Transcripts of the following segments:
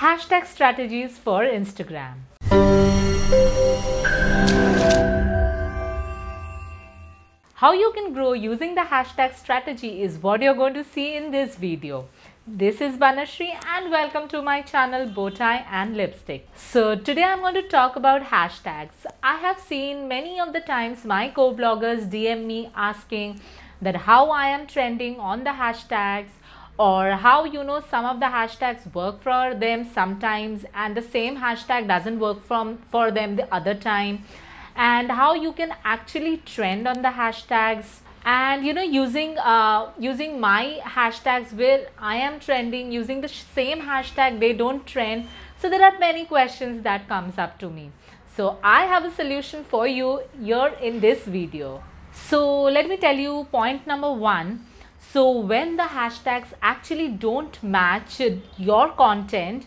hashtag strategies for Instagram. How you can grow using the hashtag strategy is what you're going to see in this video. This is Banashri and welcome to my channel Bowtie and Lipstick. So today I'm going to talk about hashtags. I have seen many of the times my co-bloggers DM me asking that how I am trending on the hashtags or how you know some of the hashtags work for them sometimes and the same hashtag doesn't work from for them the other time and how you can actually trend on the hashtags and you know using uh, using my hashtags where I am trending using the same hashtag they don't trend so there are many questions that comes up to me so I have a solution for you here in this video so let me tell you point number one so when the hashtags actually don't match your content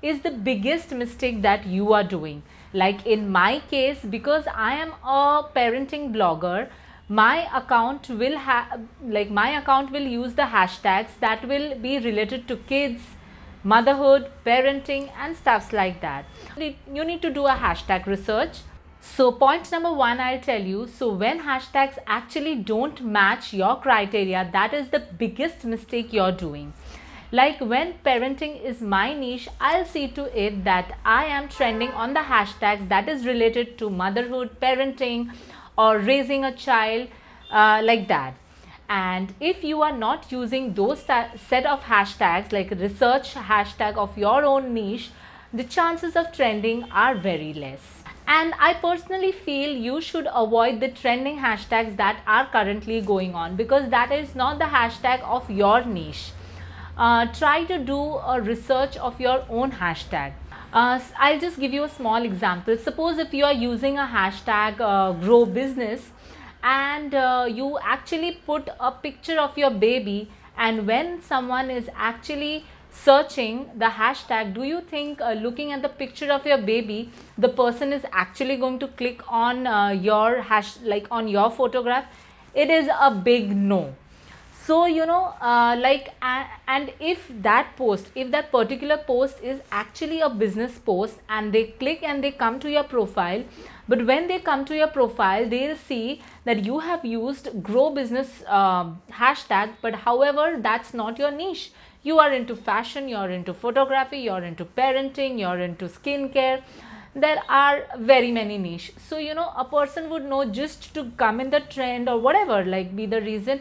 is the biggest mistake that you are doing. Like in my case, because I am a parenting blogger, my account will have like my account will use the hashtags that will be related to kids motherhood parenting and stuffs like that you need to do a hashtag research so point number one, I'll tell you. So when hashtags actually don't match your criteria, that is the biggest mistake you're doing. Like when parenting is my niche, I'll see to it that I am trending on the hashtags that is related to motherhood, parenting, or raising a child uh, like that. And if you are not using those set of hashtags, like research hashtag of your own niche, the chances of trending are very less. And I personally feel you should avoid the trending hashtags that are currently going on because that is not the hashtag of your niche. Uh, try to do a research of your own hashtag. Uh, I'll just give you a small example. Suppose if you are using a hashtag uh, grow business and uh, you actually put a picture of your baby and when someone is actually searching the hashtag, do you think uh, looking at the picture of your baby, the person is actually going to click on uh, your hash, like on your photograph? It is a big no. So, you know, uh, like, and if that post, if that particular post is actually a business post and they click and they come to your profile, but when they come to your profile, they'll see that you have used grow business uh, hashtag, but however, that's not your niche you are into fashion, you are into photography, you are into parenting, you are into skincare. There are very many niche. So, you know, a person would know just to come in the trend or whatever, like be the reason.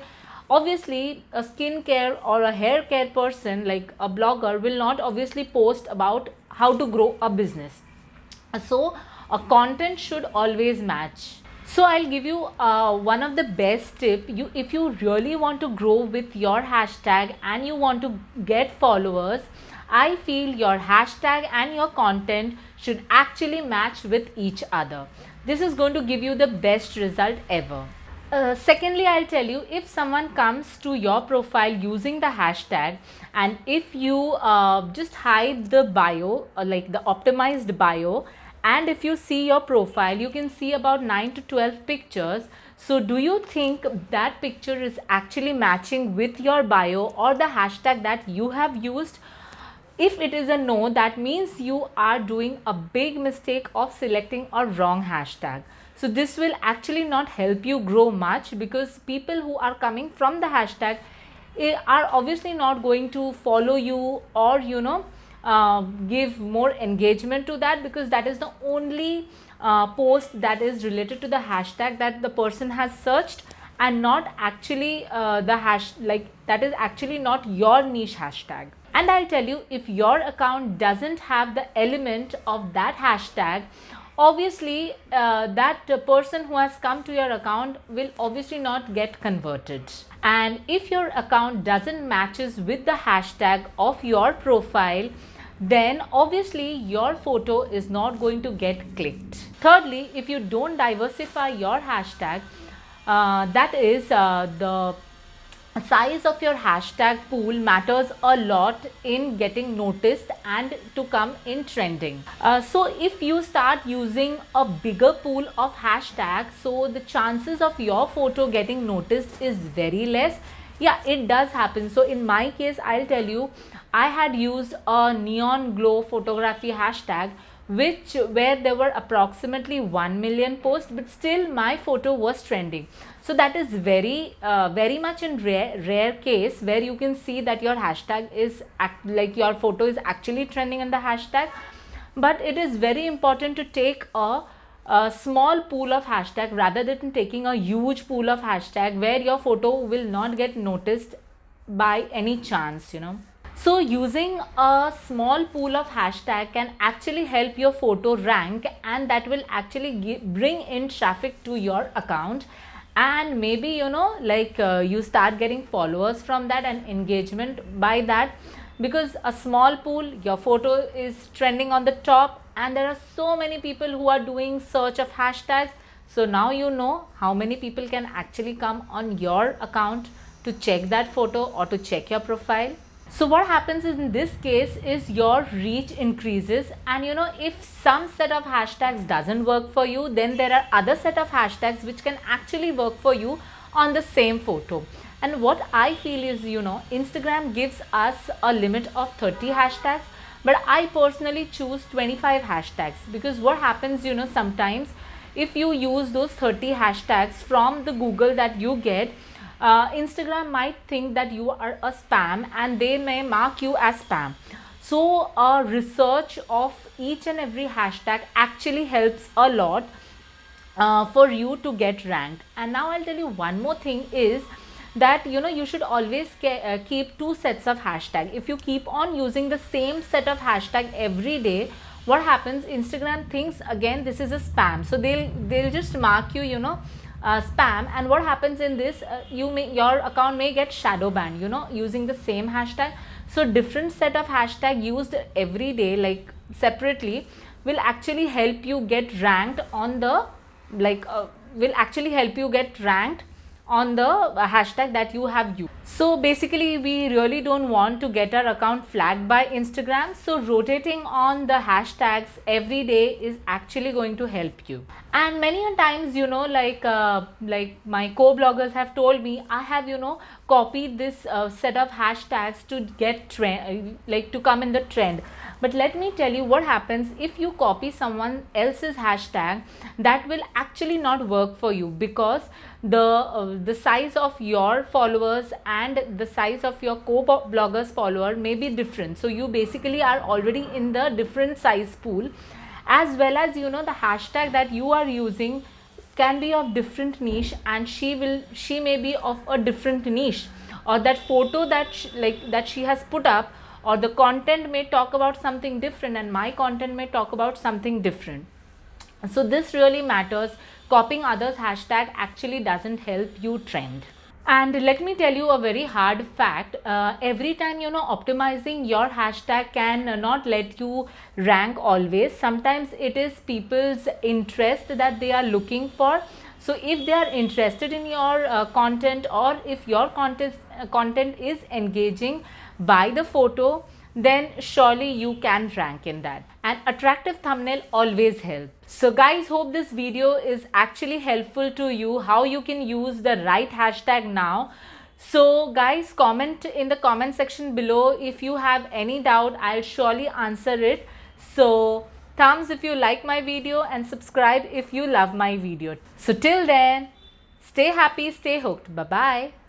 Obviously, a skincare or a hair care person, like a blogger, will not obviously post about how to grow a business. So, a content should always match so i'll give you uh, one of the best tip you if you really want to grow with your hashtag and you want to get followers i feel your hashtag and your content should actually match with each other this is going to give you the best result ever uh, secondly i'll tell you if someone comes to your profile using the hashtag and if you uh, just hide the bio uh, like the optimized bio and if you see your profile you can see about 9 to 12 pictures so do you think that picture is actually matching with your bio or the hashtag that you have used if it is a no that means you are doing a big mistake of selecting a wrong hashtag so this will actually not help you grow much because people who are coming from the hashtag eh, are obviously not going to follow you or you know um, give more engagement to that because that is the only uh, post that is related to the hashtag that the person has searched and not actually uh, the hash like that is actually not your niche hashtag and i'll tell you if your account doesn't have the element of that hashtag obviously uh, that person who has come to your account will obviously not get converted and if your account doesn't matches with the hashtag of your profile then obviously your photo is not going to get clicked. Thirdly, if you don't diversify your hashtag, uh, that is uh, the size of your hashtag pool matters a lot in getting noticed and to come in trending uh, so if you start using a bigger pool of hashtags so the chances of your photo getting noticed is very less yeah it does happen so in my case i'll tell you I had used a neon glow photography hashtag which where there were approximately 1 million posts but still my photo was trending so that is very uh, very much in rare rare case where you can see that your hashtag is act, like your photo is actually trending in the hashtag but it is very important to take a a small pool of hashtag rather than taking a huge pool of hashtag where your photo will not get noticed by any chance you know so using a small pool of hashtag can actually help your photo rank and that will actually give, bring in traffic to your account and maybe you know like uh, you start getting followers from that and engagement by that because a small pool your photo is trending on the top and there are so many people who are doing search of hashtags so now you know how many people can actually come on your account to check that photo or to check your profile so what happens in this case is your reach increases and you know if some set of hashtags doesn't work for you then there are other set of hashtags which can actually work for you on the same photo. And what I feel is you know Instagram gives us a limit of 30 hashtags but I personally choose 25 hashtags because what happens you know sometimes if you use those 30 hashtags from the Google that you get uh, Instagram might think that you are a spam and they may mark you as spam. So a research of each and every hashtag actually helps a lot uh, for you to get ranked. And now I'll tell you one more thing is that you know you should always uh, keep two sets of hashtag. If you keep on using the same set of hashtag every day, what happens instagram thinks again this is a spam so they'll they'll just mark you you know uh, spam and what happens in this uh, you may your account may get shadow banned you know using the same hashtag so different set of hashtag used every day like separately will actually help you get ranked on the like uh, will actually help you get ranked on the hashtag that you have used. So basically we really don't want to get our account flagged by Instagram. So rotating on the hashtags every day is actually going to help you. And many times, you know, like uh, like my co-bloggers have told me, I have, you know, copied this uh, set of hashtags to get trend, uh, like to come in the trend. But let me tell you what happens if you copy someone else's hashtag that will actually not work for you because the uh, the size of your followers and the size of your co-bloggers follower may be different. So you basically are already in the different size pool as well as you know the hashtag that you are using can be of different niche and she will she may be of a different niche or that photo that like that she has put up or the content may talk about something different and my content may talk about something different. So this really matters. Copying others hashtag actually doesn't help you trend. And let me tell you a very hard fact. Uh, every time you know optimizing your hashtag can not let you rank always. Sometimes it is people's interest that they are looking for. So if they are interested in your uh, content or if your content uh, content is engaging, by the photo, then surely you can rank in that. An attractive thumbnail always helps. So guys, hope this video is actually helpful to you, how you can use the right hashtag now so guys comment in the comment section below if you have any doubt I'll surely answer it. So thumbs if you like my video and subscribe if you love my video. So till then stay happy stay hooked bye bye.